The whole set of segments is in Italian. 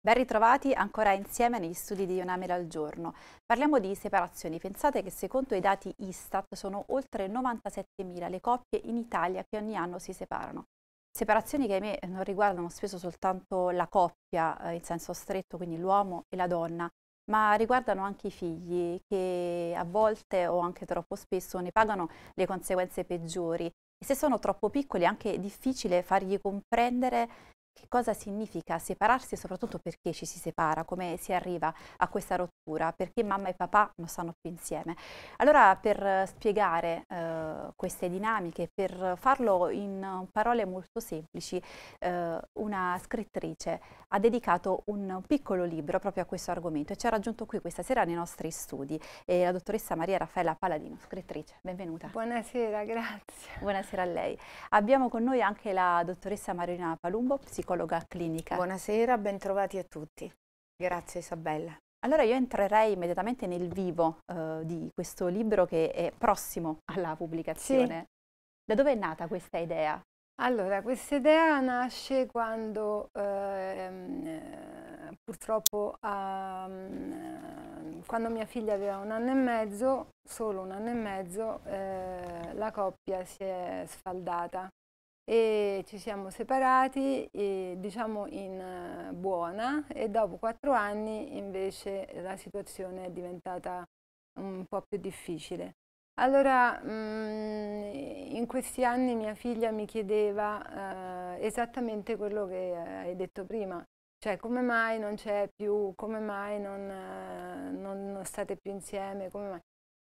Ben ritrovati ancora insieme negli studi di Ionamela al giorno. Parliamo di separazioni. Pensate che secondo i dati Istat sono oltre 97.000 le coppie in Italia che ogni anno si separano. Separazioni che ahimè non riguardano spesso soltanto la coppia eh, in senso stretto, quindi l'uomo e la donna, ma riguardano anche i figli che a volte o anche troppo spesso ne pagano le conseguenze peggiori e se sono troppo piccoli è anche difficile fargli comprendere che cosa significa separarsi e soprattutto perché ci si separa, come si arriva a questa rottura, perché mamma e papà non stanno più insieme. Allora per spiegare eh, queste dinamiche, per farlo in parole molto semplici, eh, una scrittrice ha dedicato un piccolo libro proprio a questo argomento e ci ha raggiunto qui questa sera nei nostri studi, e la dottoressa Maria Raffaella Paladino, scrittrice, benvenuta. Buonasera, grazie. Buonasera a lei. Abbiamo con noi anche la dottoressa Marina Palumbo, psicologa psicologa clinica. Buonasera, bentrovati a tutti. Grazie Isabella. Allora io entrerei immediatamente nel vivo eh, di questo libro che è prossimo alla pubblicazione. Sì. Da dove è nata questa idea? Allora, questa idea nasce quando ehm, eh, purtroppo ehm, quando mia figlia aveva un anno e mezzo, solo un anno e mezzo, eh, la coppia si è sfaldata e ci siamo separati e, diciamo in eh, buona e dopo quattro anni invece la situazione è diventata un po' più difficile. Allora, mm, in questi anni mia figlia mi chiedeva eh, esattamente quello che eh, hai detto prima, cioè come mai non c'è più, come mai non, eh, non state più insieme, come mai.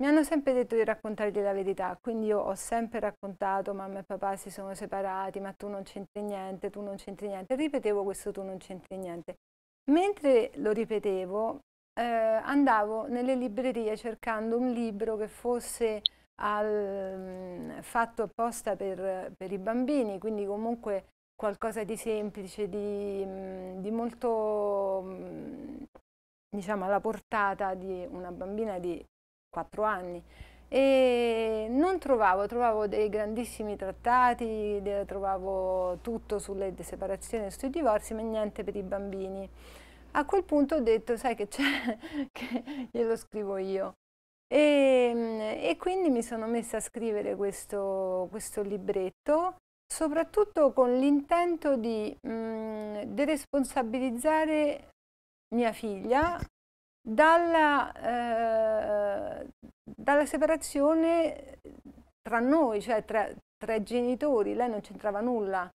Mi hanno sempre detto di raccontargli la verità, quindi io ho sempre raccontato mamma e papà si sono separati, ma tu non c'entri niente, tu non c'entri niente. Ripetevo questo tu non c'entri niente. Mentre lo ripetevo, eh, andavo nelle librerie cercando un libro che fosse al, mm, fatto apposta per, per, i bambini, quindi comunque qualcosa di semplice, di, mm, di molto mm, diciamo alla portata di una bambina di quattro anni e non trovavo, trovavo dei grandissimi trattati, trovavo tutto sulle separazioni e sui divorzi, ma niente per i bambini. A quel punto ho detto, sai che c'è, che glielo scrivo io. E, ehm, e, quindi mi sono messa a scrivere questo, questo libretto, soprattutto con l'intento di mh, mm, deresponsabilizzare mia figlia dalla, eh, dalla separazione tra noi, cioè tra, tra i genitori, lei non c'entrava nulla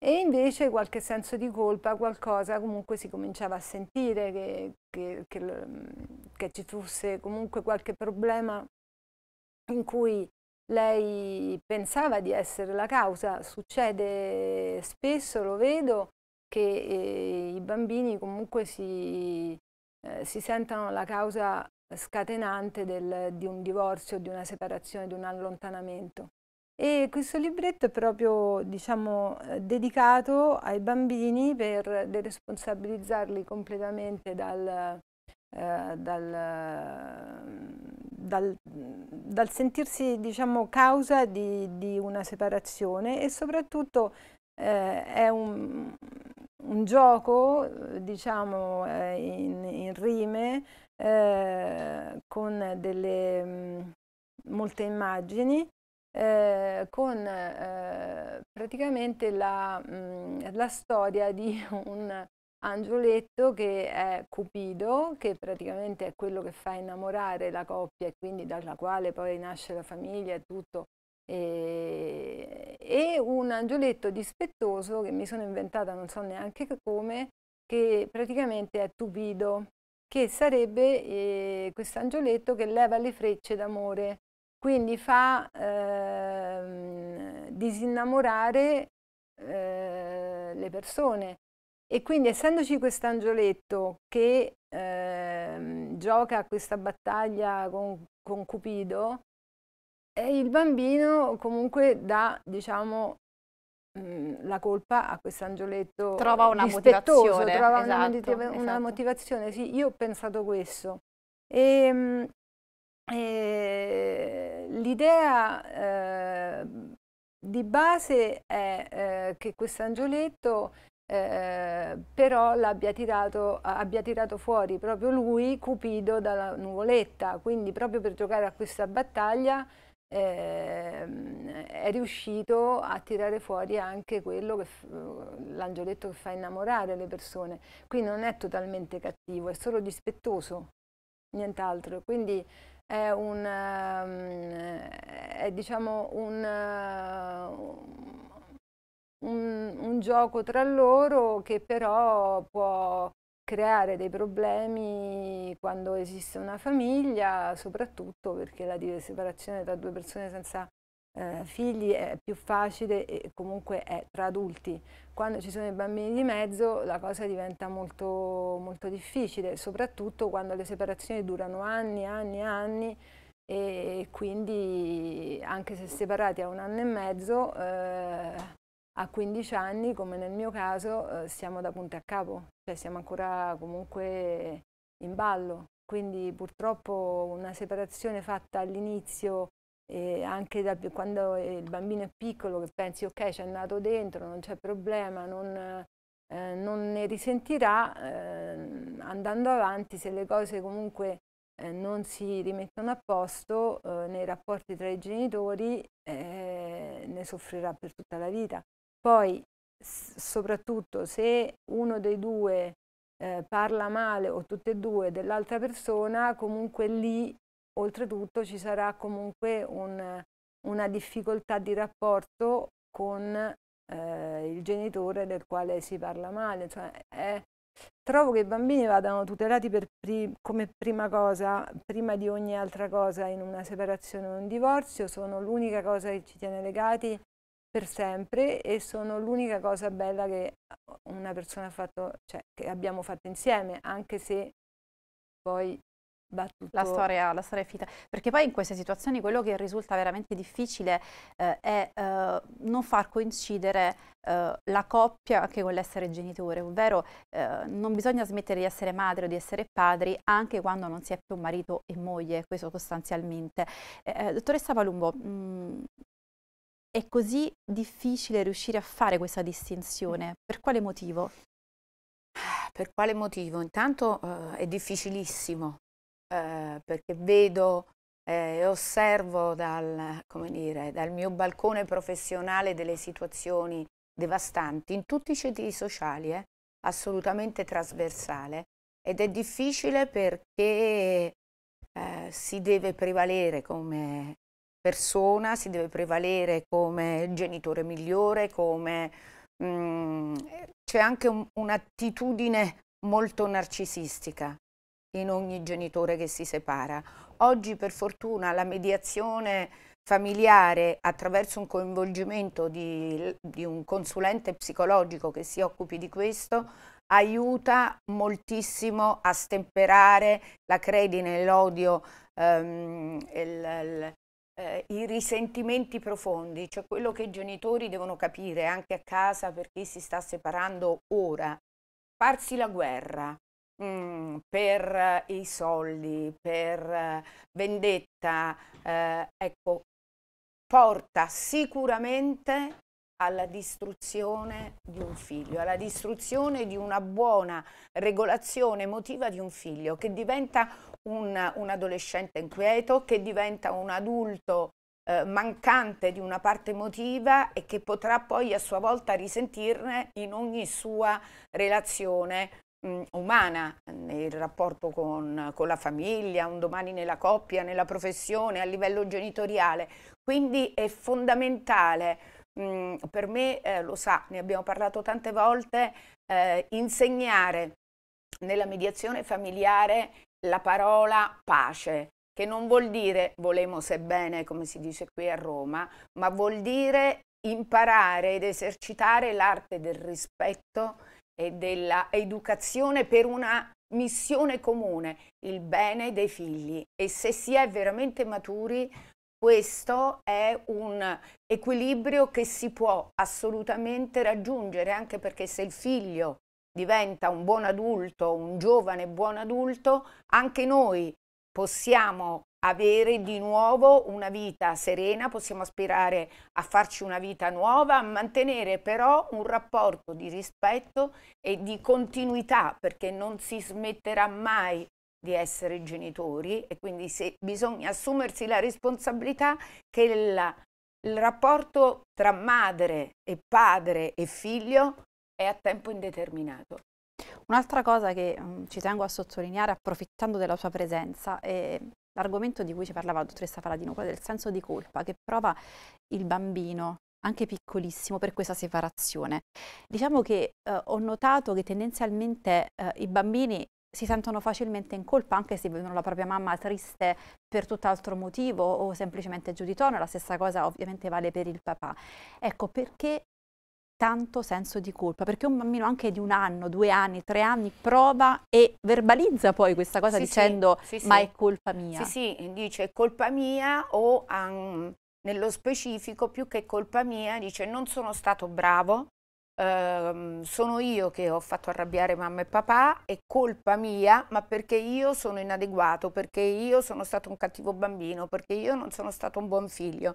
e invece qualche senso di colpa, qualcosa comunque si cominciava a sentire che, che, che, che ci fosse comunque qualche problema in cui lei pensava di essere la causa. Succede spesso, lo vedo, che eh, i bambini comunque si, eh, si sentono la causa scatenante del, di un divorzio, di una separazione, di un allontanamento. E questo libretto è proprio diciamo, eh, dedicato ai bambini per deresponsabilizzarli completamente dal, eh, dal, dal, dal sentirsi diciamo, causa di, di, una separazione e soprattutto eh, è un, un gioco, eh, diciamo, eh, in, in, rime, eh, con delle, mh, mm, molte immagini, eh, con eh, praticamente la, mh, mm, la, storia di un angioletto che è Cupido, che praticamente è quello che fa innamorare la coppia e quindi dalla quale poi nasce la famiglia e tutto e, eh, e un angioletto dispettoso che mi sono inventata non so neanche come, che praticamente è Tupido, che sarebbe eh, questo angioletto che leva le frecce d'amore, quindi fa eh, disinnamorare eh, le persone. E quindi essendoci questo angioletto che ehm, gioca a questa battaglia con, con Cupido, e il bambino comunque dà, diciamo, mm, la colpa a quest'angioletto trova una motivazione trova esatto, una, motiva esatto. una, motivazione sì io ho pensato questo e, ehm, e l'idea eh, di base è eh, che quest'angioletto eh, però l'abbia tirato, abbia tirato fuori proprio lui, Cupido, dalla nuvoletta. Quindi proprio per giocare a questa battaglia eh, è riuscito a tirare fuori anche quello che l'angioletto che fa innamorare le persone. Quindi non è totalmente cattivo, è solo dispettoso, nient'altro. Quindi è un, ehm, è, diciamo un, un, un gioco tra loro che però può creare dei problemi quando esiste una famiglia, soprattutto perché la separazione tra due persone senza eh, figli è più facile e comunque è tra adulti. Quando ci sono i bambini di mezzo la cosa diventa molto, molto difficile, soprattutto quando le separazioni durano anni, anni, anni e quindi anche se separati a un anno e mezzo eh, a 15 anni, come nel mio caso, eh, siamo da punta a capo, cioè siamo ancora comunque in ballo. Quindi purtroppo una separazione fatta all'inizio, eh, anche da, quando il bambino è piccolo, che pensi ok c'è nato dentro, non c'è problema, non, eh, non ne risentirà, ehm, andando avanti se le cose comunque eh, non si rimettono a posto, eh, nei rapporti tra i genitori eh, ne soffrirà per tutta la vita. Poi, soprattutto, se uno dei due eh, parla male o tutte e due dell'altra persona, comunque lì oltretutto ci sarà comunque un, una difficoltà di rapporto con eh, il genitore del quale si parla male. Cioè, è, trovo che i bambini vadano tutelati pri come prima cosa, prima di ogni altra cosa in una separazione o un divorzio, sono l'unica cosa che ci tiene legati per sempre e sono l'unica cosa bella che una persona ha fatto, cioè che abbiamo fatto insieme, anche se poi Battuto. La storia, la storia è finita. Perché poi in queste situazioni quello che risulta veramente difficile eh, è eh, non far coincidere eh, la coppia anche con l'essere genitore, ovvero eh, non bisogna smettere di essere madre o di essere padri anche quando non si è più marito e moglie, questo sostanzialmente. Eh, eh, dottoressa Palumbo, mh, mm, è così difficile riuscire a fare questa distinzione? Per quale motivo? Ah, per quale motivo? Intanto uh, è difficilissimo uh, perché vedo eh, e eh, osservo dal, dire, dal mio balcone professionale delle situazioni devastanti in tutti i ceti sociali, eh? assolutamente trasversale ed è difficile perché eh, si deve prevalere come persona si deve prevalere come genitore migliore, come mm, c'è anche un, un'attitudine molto narcisistica in ogni genitore che si separa. Oggi per fortuna la mediazione familiare attraverso un coinvolgimento di, di un consulente psicologico che si occupi di questo aiuta moltissimo a stemperare la credine, l'odio, ehm, il, il, eh, i risentimenti profondi, cioè quello che i genitori devono capire anche a casa per chi si sta separando ora, farsi la guerra mm, per eh, i soldi, per eh, vendetta, eh, ecco, porta sicuramente alla distruzione di un figlio, alla distruzione di una buona regolazione emotiva di un figlio che diventa un, un adolescente inquieto che diventa un adulto eh, mancante di una parte emotiva e che potrà poi a sua volta risentirne in ogni sua relazione mh, mm, umana, nel rapporto con, con la famiglia, un domani nella coppia, nella professione, a livello genitoriale. Quindi è fondamentale mm, per me, eh, lo sa, ne abbiamo parlato tante volte, eh, insegnare nella mediazione familiare la parola pace, che non vuol dire volemo sebbene, come si dice qui a Roma, ma vuol dire imparare ed esercitare l'arte del rispetto e dell'educazione per una missione comune, il bene dei figli. E se si è veramente maturi, questo è un equilibrio che si può assolutamente raggiungere, anche perché se il figlio diventa un buon adulto, un giovane buon adulto, anche noi possiamo avere di nuovo una vita serena, possiamo aspirare a farci una vita nuova, a mantenere però un rapporto di rispetto e di continuità, perché non si smetterà mai di essere genitori e quindi bisogna assumersi la responsabilità che il, il rapporto tra madre e padre e figlio è a tempo indeterminato. Un'altra cosa che mh, mm, ci tengo a sottolineare approfittando della sua presenza è l'argomento di cui ci parlava la dottoressa Paladino, quello del senso di colpa che prova il bambino anche piccolissimo per questa separazione. Diciamo che eh, ho notato che tendenzialmente eh, i bambini si sentono facilmente in colpa anche se vedono la propria mamma triste per tutt'altro motivo o semplicemente giù di tono, la stessa cosa ovviamente vale per il papà. Ecco perché tanto senso di colpa, perché un bambino anche di un anno, due anni, tre anni prova e verbalizza poi questa cosa sì, dicendo sì, ma sì. è colpa mia. Sì, sì, dice è colpa mia o um, nello specifico più che colpa mia dice non sono stato bravo, ehm, sono io che ho fatto arrabbiare mamma e papà, è colpa mia, ma perché io sono inadeguato, perché io sono stato un cattivo bambino, perché io non sono stato un buon figlio.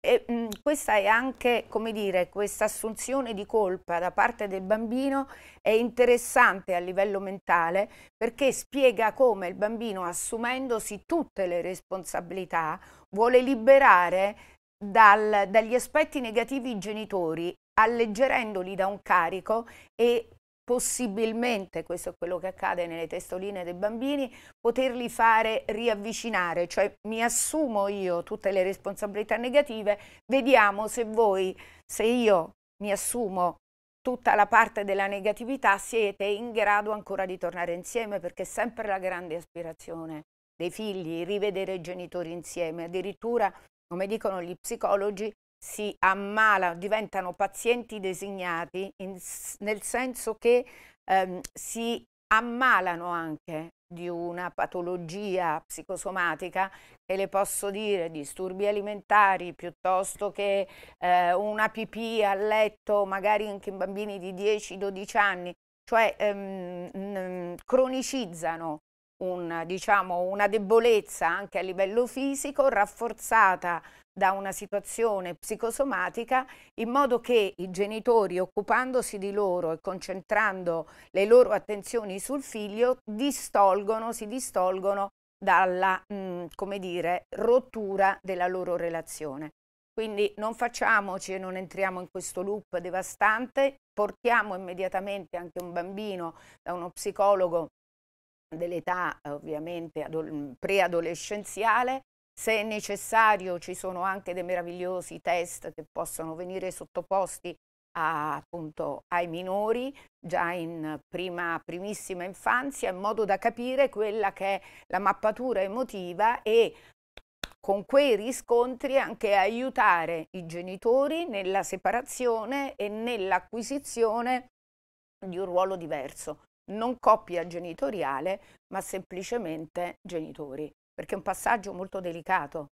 E, mh, mm, questa è anche, come dire, questa assunzione di colpa da parte del bambino è interessante a livello mentale perché spiega come il bambino, assumendosi tutte le responsabilità, vuole liberare dal, dagli aspetti negativi i genitori, alleggerendoli da un carico e possibilmente, questo è quello che accade nelle testoline dei bambini, poterli fare riavvicinare, cioè mi assumo io tutte le responsabilità negative, vediamo se voi, se io mi assumo tutta la parte della negatività, siete in grado ancora di tornare insieme perché è sempre la grande aspirazione dei figli, rivedere i genitori insieme, addirittura come dicono gli psicologi, si ammalano, diventano pazienti designati in, nel senso che ehm, si ammalano anche di una patologia psicosomatica che le posso dire disturbi alimentari piuttosto che eh, una pipì a letto magari anche in bambini di 10-12 anni, cioè ehm, mh, cronicizzano un, diciamo, una debolezza anche a livello fisico rafforzata da una situazione psicosomatica in modo che i genitori occupandosi di loro e concentrando le loro attenzioni sul figlio distolgono, si distolgono dalla mh, mm, come dire, rottura della loro relazione. Quindi non facciamoci e non entriamo in questo loop devastante, portiamo immediatamente anche un bambino da uno psicologo dell'età ovviamente preadolescenziale se necessario ci sono anche dei meravigliosi test che possono venire sottoposti a, appunto, ai minori già in prima, primissima infanzia in modo da capire quella che è la mappatura emotiva e con quei riscontri anche aiutare i genitori nella separazione e nell'acquisizione di un ruolo diverso, non coppia genitoriale, ma semplicemente genitori perché è un passaggio molto delicato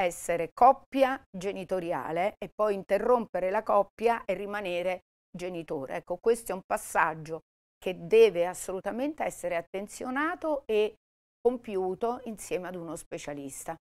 essere coppia genitoriale e poi interrompere la coppia e rimanere genitore. Ecco, questo è un passaggio che deve assolutamente essere attenzionato e compiuto insieme ad uno specialista.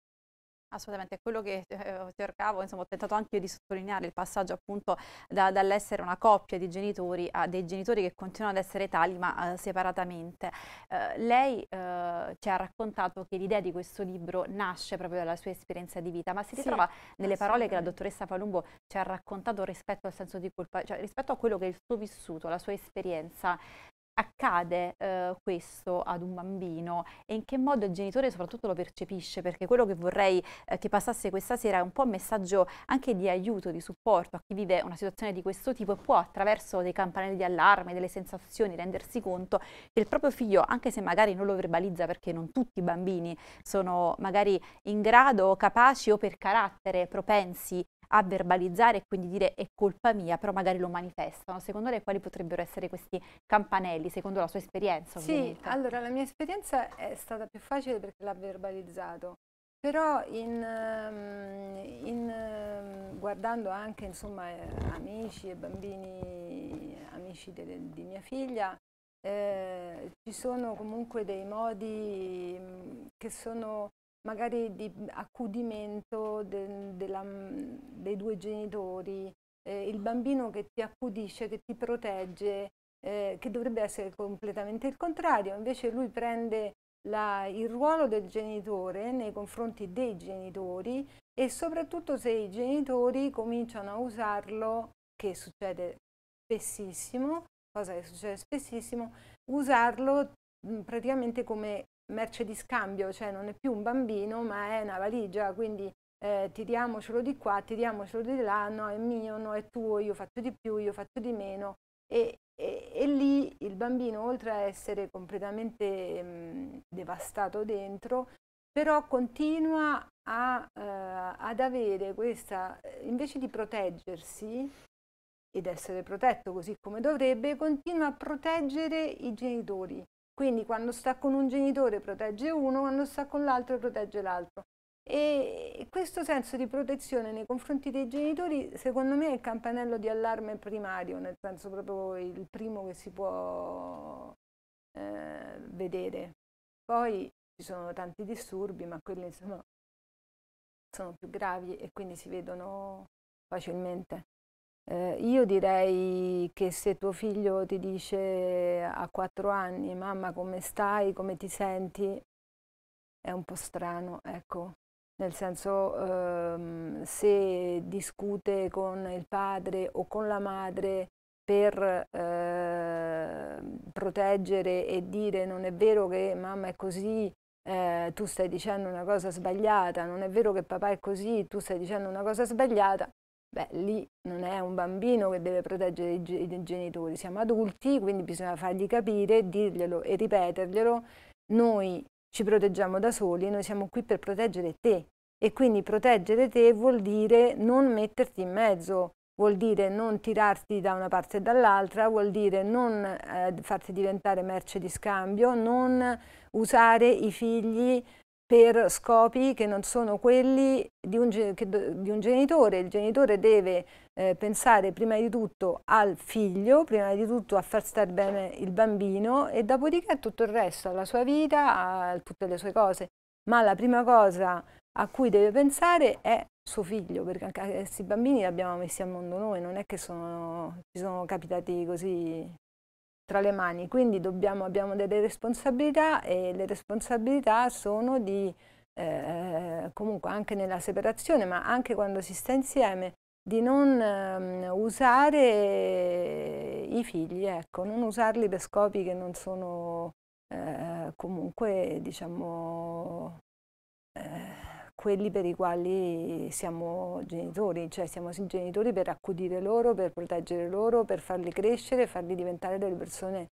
Assolutamente, quello che eh, cercavo, insomma ho tentato anche io di sottolineare il passaggio appunto da, dall'essere una coppia di genitori a dei genitori che continuano ad essere tali ma eh, separatamente. Eh, lei eh, ci ha raccontato che l'idea di questo libro nasce proprio dalla sua esperienza di vita, ma si ritrova sì, nelle parole che la dottoressa Palumbo ci ha raccontato rispetto al senso di colpa, cioè rispetto a quello che è il suo vissuto, la sua esperienza accade eh, questo ad un bambino e in che modo il genitore soprattutto lo percepisce perché quello che vorrei eh, che passasse questa sera è un po' un messaggio anche di aiuto, di supporto a chi vive una situazione di questo tipo e può attraverso dei campanelli di allarme, delle sensazioni rendersi conto che il proprio figlio anche se magari non lo verbalizza perché non tutti i bambini sono magari in grado, capaci o per carattere propensi a verbalizzare e quindi dire è colpa mia, però magari lo manifestano. Secondo lei quali potrebbero essere questi campanelli, secondo la sua esperienza? Ovviamente? Sì, allora la mia esperienza è stata più facile perché l'ha verbalizzato, però in, ehm, in, ehm, guardando anche insomma, amici e bambini, amici de, di mia figlia, eh, ci sono comunque dei modi mm, che sono magari di accudimento de, de la, dei due genitori, eh, il bambino che ti accudisce, che ti protegge, eh, che dovrebbe essere completamente il contrario, invece lui prende la, il ruolo del genitore nei confronti dei genitori e soprattutto se i genitori cominciano a usarlo, che succede spessissimo, cosa che succede spessissimo, usarlo praticamente come merce di scambio, cioè non è più un bambino ma è una valigia, quindi eh, tiriamocelo di qua, tiriamocelo di là, no è mio, no è tuo, io faccio di più, io faccio di meno. E, e, e lì il bambino, oltre a essere completamente mh, mm, devastato dentro, però continua a, eh, ad avere questa, eh, invece di proteggersi ed essere protetto così come dovrebbe, continua a proteggere i genitori. Quindi quando sta con un genitore protegge uno, quando sta con l'altro protegge l'altro. E questo senso di protezione nei confronti dei genitori, secondo me, è il campanello di allarme primario, nel senso proprio il primo che si può eh, vedere. Poi ci sono tanti disturbi, ma quelli insomma sono più gravi e quindi si vedono facilmente. Eh, io direi che se tuo figlio ti dice eh, a quattro anni mamma come stai, come ti senti, è un po' strano, ecco. Nel senso ehm, se discute con il padre o con la madre per eh, proteggere e dire non è vero che mamma è così, eh, tu stai dicendo una cosa sbagliata, non è vero che papà è così, tu stai dicendo una cosa sbagliata, beh, lì non è un bambino che deve proteggere i, i genitori, siamo adulti, quindi bisogna fargli capire, dirglielo e ripeterglielo, noi ci proteggiamo da soli, noi siamo qui per proteggere te. E quindi proteggere te vuol dire non metterti in mezzo, vuol dire non tirarti da una parte e dall'altra, vuol dire non eh, farti diventare merce di scambio, non usare i figli per scopi che non sono quelli di un, di un genitore. Il genitore deve eh, pensare prima di tutto al figlio, prima di tutto a far star bene il bambino e dopodiché a tutto il resto, alla sua vita, a tutte le sue cose. Ma la prima cosa a cui deve pensare è suo figlio, perché anche questi bambini li abbiamo messi al mondo noi, non è che sono, ci sono capitati così tra le mani, quindi dobbiamo, abbiamo delle responsabilità e le responsabilità sono di, eh, comunque anche nella separazione, ma anche quando si sta insieme, di non eh, usare i figli, ecco, non usarli per scopi che non sono eh, comunque, diciamo, eh, quelli per i quali siamo genitori, cioè siamo genitori per accudire loro, per proteggere loro, per farli crescere, farli diventare delle persone,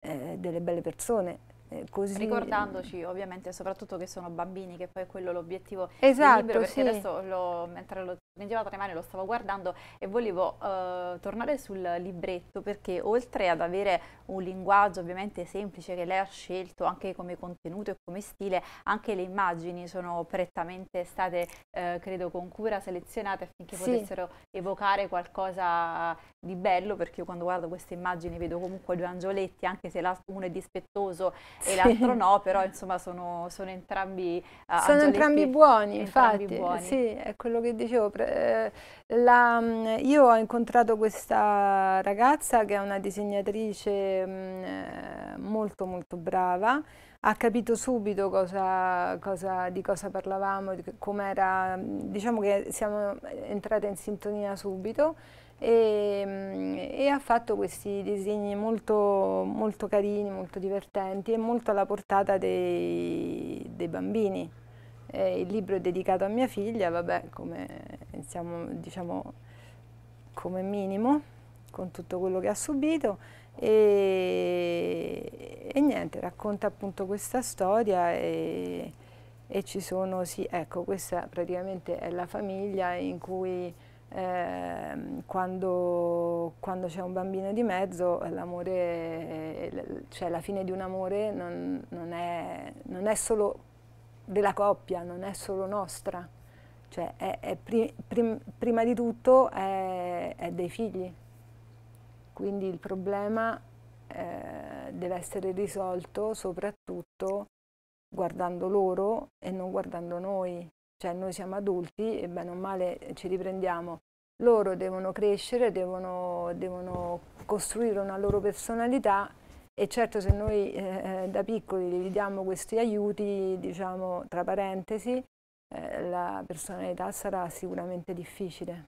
eh, delle belle persone. Eh, così... Ricordandoci ovviamente soprattutto che sono bambini, che poi è quello l'obiettivo esatto, libro, perché sì. adesso lo, mentre lo stringeva tra le mani lo stavo guardando e volevo eh, tornare sul libretto perché oltre ad avere un linguaggio ovviamente semplice che lei ha scelto anche come contenuto e come stile, anche le immagini sono prettamente state eh, credo con cura selezionate affinché sì. potessero evocare qualcosa di bello perché io quando guardo queste immagini vedo comunque due angioletti anche se uno è dispettoso sì. e l'altro no, però insomma sono, sono entrambi... Uh, sono entrambi buoni, entrambi infatti, buoni. sì, è quello che dicevo. Eh, la, mm, io ho incontrato questa ragazza che è una disegnatrice mh, mm, eh, molto molto brava, ha capito subito cosa, cosa, di cosa parlavamo, di com'era, diciamo che siamo entrate in sintonia subito e, e ha fatto questi disegni molto, molto, carini, molto divertenti e molto alla portata dei, dei bambini. Eh, il libro è dedicato a mia figlia, vabbè, come, diciamo, diciamo come minimo, con tutto quello che ha subito e, e niente, racconta appunto questa storia e, e ci sono, sì, ecco, questa praticamente è la famiglia in cui eh, quando, quando c'è un bambino di mezzo l'amore, cioè la fine di un amore non, non, è, non, è, solo della coppia, non è solo nostra, cioè è, è pri, prim, prima di tutto è, è dei figli. Quindi il problema eh, deve essere risolto soprattutto guardando loro e non guardando noi. Cioè noi siamo adulti e bene o male ci riprendiamo. Loro devono crescere, devono, devono costruire una loro personalità e certo se noi eh, eh da piccoli gli diamo questi aiuti, diciamo tra parentesi, eh, la personalità sarà sicuramente difficile.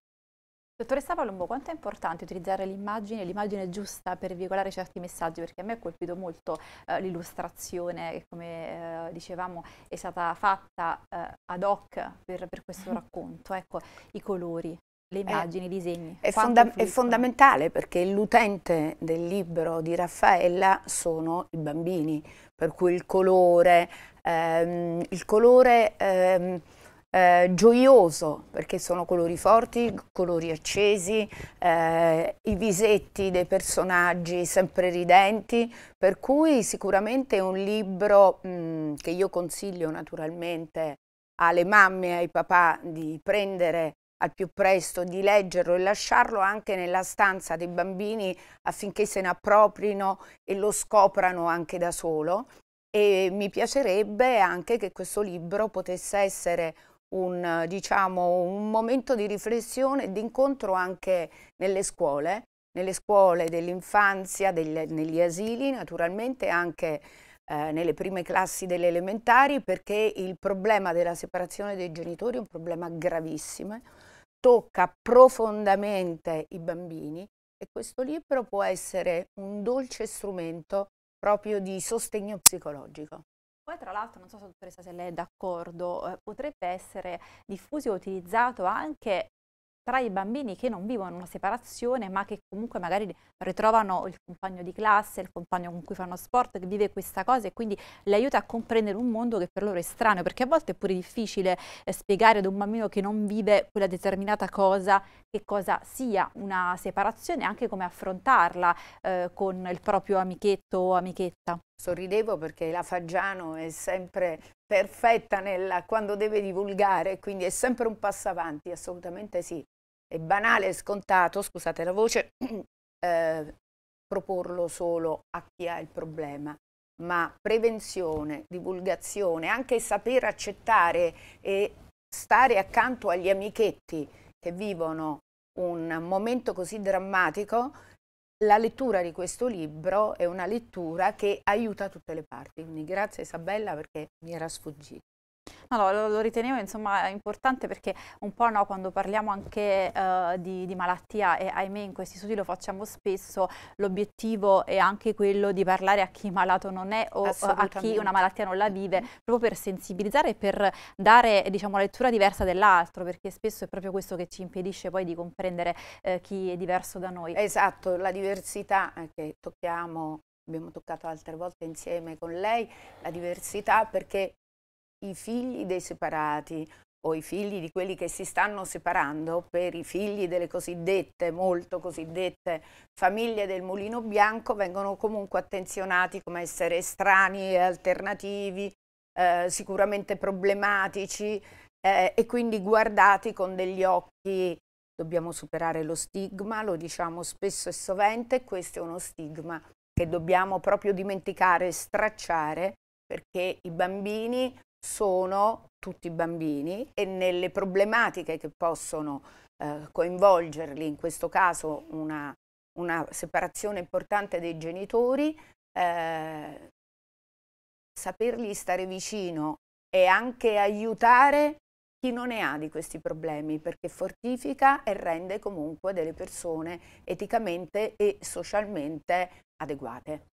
Dottoressa Palombo, quanto è importante utilizzare l'immagine, l'immagine giusta per veicolare certi messaggi? Perché a me ha colpito molto eh, l'illustrazione che, come eh, dicevamo, è stata fatta eh, ad hoc per, per questo mm. racconto. Ecco, i colori, le eh, immagini, i disegni. È, fonda è fondamentale perché l'utente del libro di Raffaella sono i bambini, per cui il colore, ehm, il colore ehm, eh, gioioso, perché sono colori forti, colori accesi, eh, i visetti dei personaggi sempre ridenti, per cui sicuramente è un libro mh, che io consiglio naturalmente alle mamme e ai papà di prendere al più presto di leggerlo e lasciarlo anche nella stanza dei bambini affinché se ne approprino e lo scoprano anche da solo e mi piacerebbe anche che questo libro potesse essere un, diciamo, un momento di riflessione e di incontro anche nelle scuole, nelle scuole dell'infanzia, negli asili, naturalmente anche eh, nelle prime classi delle elementari, perché il problema della separazione dei genitori è un problema gravissimo, tocca profondamente i bambini e questo libro può essere un dolce strumento proprio di sostegno psicologico. Poi tra l'altro, non so dottoressa se lei è d'accordo, eh, potrebbe essere diffuso e utilizzato anche tra i bambini che non vivono una separazione ma che comunque magari ritrovano il compagno di classe, il compagno con cui fanno sport, che vive questa cosa e quindi le aiuta a comprendere un mondo che per loro è strano, perché a volte è pure difficile eh, spiegare ad un bambino che non vive quella determinata cosa che cosa sia una separazione e anche come affrontarla eh, con il proprio amichetto o amichetta. Sorridevo perché la Faggiano è sempre perfetta nella, quando deve divulgare, quindi è sempre un passo avanti, assolutamente sì. È banale, è scontato, scusate la voce, eh, proporlo solo a chi ha il problema, ma prevenzione, divulgazione, anche saper accettare e stare accanto agli amichetti che vivono un momento così drammatico la lettura di questo libro è una lettura che aiuta tutte le parti, quindi grazie Isabella perché mi era sfuggito. No, lo, lo, ritenevo insomma importante perché un po' no, quando parliamo anche eh, di, di, malattia e ahimè in questi studi lo facciamo spesso, l'obiettivo è anche quello di parlare a chi malato non è o eh, a chi una malattia non la vive, proprio per sensibilizzare e per dare diciamo una lettura diversa dell'altro perché spesso è proprio questo che ci impedisce poi di comprendere eh, chi è diverso da noi. Esatto, la diversità eh, che tocchiamo abbiamo toccato altre volte insieme con lei, la diversità perché i figli dei separati o i figli di quelli che si stanno separando per i figli delle cosiddette, molto cosiddette famiglie del mulino bianco vengono comunque attenzionati come essere strani e alternativi, eh, sicuramente problematici eh, e quindi guardati con degli occhi dobbiamo superare lo stigma, lo diciamo spesso e sovente, questo è uno stigma che dobbiamo proprio dimenticare, stracciare, perché i bambini sono tutti bambini e nelle problematiche che possono eh, coinvolgerli, in questo caso una, una separazione importante dei genitori, eh, saperli stare vicino e anche aiutare chi non ne ha di questi problemi perché fortifica e rende comunque delle persone eticamente e socialmente adeguate.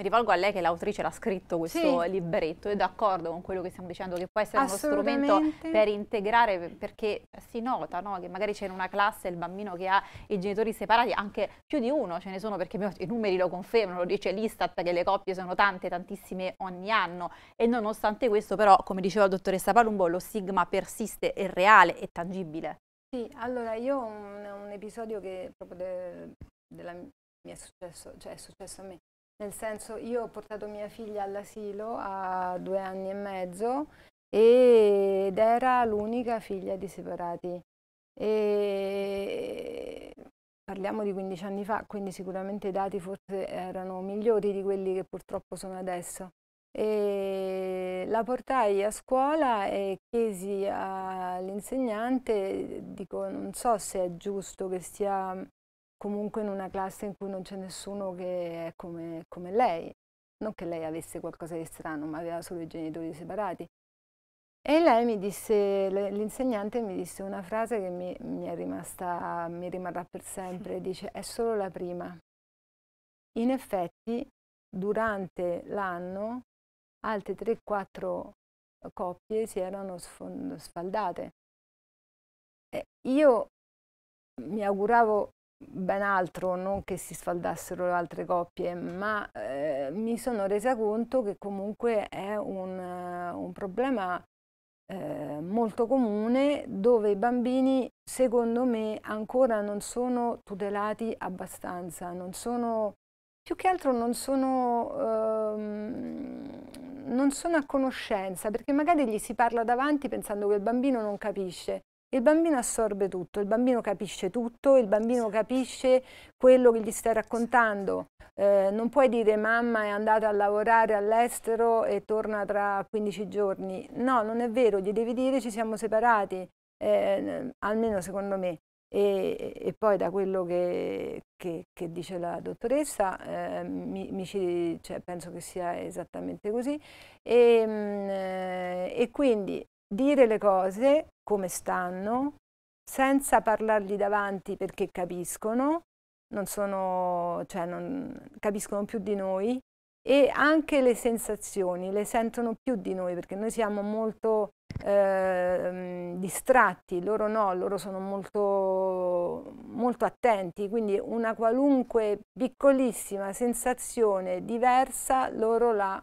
Mi rivolgo a lei che l'autrice, l'ha scritto questo sì. libretto, è d'accordo con quello che stiamo dicendo, che può essere uno strumento per integrare, perché si nota no? che magari c'è in una classe il bambino che ha i genitori separati, anche più di uno ce ne sono perché i numeri lo confermano, lo dice l'Istat che le coppie sono tante, tantissime ogni anno e nonostante questo però, come diceva la dottoressa Palumbo, lo stigma persiste, è reale, è tangibile. Sì, allora io ho un, un, episodio che proprio de, della, mi è successo, cioè è successo a me nel senso io ho portato mia figlia all'asilo a due anni e mezzo ed era l'unica figlia di separati. E parliamo di 15 anni fa, quindi sicuramente i dati forse erano migliori di quelli che purtroppo sono adesso. E la portai a scuola e chiesi all'insegnante, dico non so se è giusto che stia comunque in una classe in cui non c'è nessuno che è come, come lei. Non che lei avesse qualcosa di strano, ma aveva solo i genitori separati. E lei mi disse, l'insegnante mi disse una frase che mi, mi, è rimasta, mi rimarrà per sempre, dice è solo la prima. In effetti durante l'anno altre 3-4 coppie si erano sfaldate. E io mi auguravo ben altro, non che si sfaldassero le altre coppie, ma eh, mi sono resa conto che comunque è un, un problema eh, molto comune dove i bambini, secondo me, ancora non sono tutelati abbastanza, non sono, più che altro non sono, ehm, non sono a conoscenza, perché magari gli si parla davanti pensando che il bambino non capisce il bambino assorbe tutto, il bambino capisce tutto, il bambino capisce quello che gli stai raccontando. Eh, non puoi dire mamma è andata a lavorare all'estero e torna tra 15 giorni. No, non è vero, gli devi dire ci siamo separati, eh, almeno secondo me. E, e, poi da quello che, che, che dice la dottoressa eh, mi, mi ci, cioè, penso che sia esattamente così e, ehm, eh, e quindi dire le cose come stanno, senza parlargli davanti perché capiscono, non sono, cioè non, capiscono più di noi e anche le sensazioni le sentono più di noi perché noi siamo molto eh, distratti, loro no, loro sono molto, molto attenti, quindi una qualunque piccolissima sensazione diversa loro la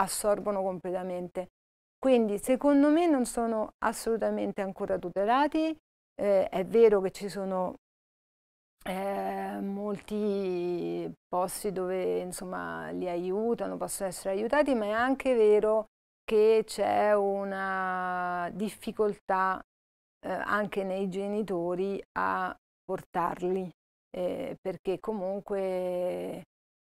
assorbono completamente. Quindi secondo me non sono assolutamente ancora tutelati, eh, è vero che ci sono eh, molti posti dove insomma li aiutano, possono essere aiutati, ma è anche vero che c'è una difficoltà eh, anche nei genitori a portarli, eh, perché comunque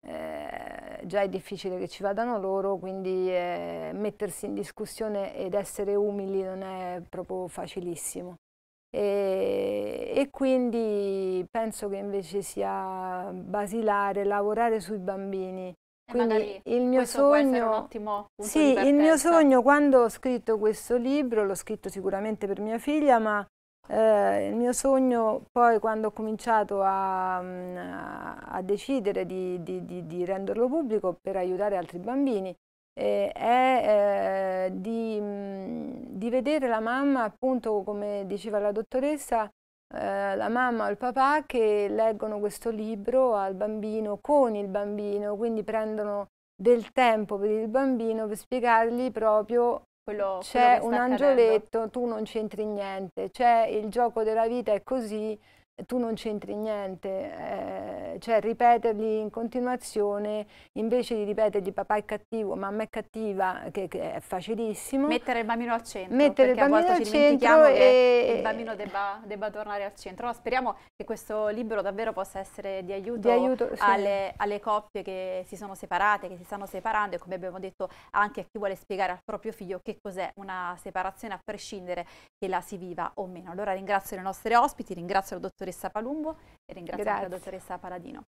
eh, già è difficile che ci vadano loro, quindi eh, mettersi in discussione ed essere umili non è proprio facilissimo. E, e, quindi penso che invece sia basilare lavorare sui bambini. quindi il mio sogno, sì, il mio sogno quando ho scritto questo libro, l'ho scritto sicuramente per mia figlia, ma eh, il mio sogno poi quando ho cominciato mm, a, a decidere di, di, di, di, renderlo pubblico per aiutare altri bambini eh, è eh, di, mm, vedere la mamma, appunto come diceva la dottoressa, eh, la mamma o il papà che leggono questo libro al bambino, con il bambino, quindi prendono del tempo per il bambino per spiegargli proprio quello, c'è un angioletto, tu non c'entri niente, c'è il gioco della vita, è così, tu non c'entri niente, eh, cioè ripeterli in continuazione invece di ripetergli papà è cattivo, mamma è cattiva, che, che è facilissimo. Mettere il bambino al centro, mettere il bambino al centro e... il bambino debba, debba, tornare al centro. No, speriamo che questo libro davvero possa essere di aiuto, di aiuto sì. alle, alle, coppie che si sono separate, che si stanno separando e come abbiamo detto anche a chi vuole spiegare al proprio figlio che cos'è una separazione a prescindere che la si viva o meno. Allora ringrazio le nostre ospiti, ringrazio il dottor dottoressa Palumbo e ringrazio Grazie. anche la dottoressa Paladino.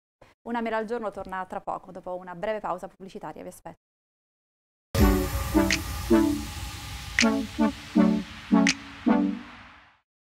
Una mela al giorno torna tra poco, dopo una breve pausa pubblicitaria, vi aspetto.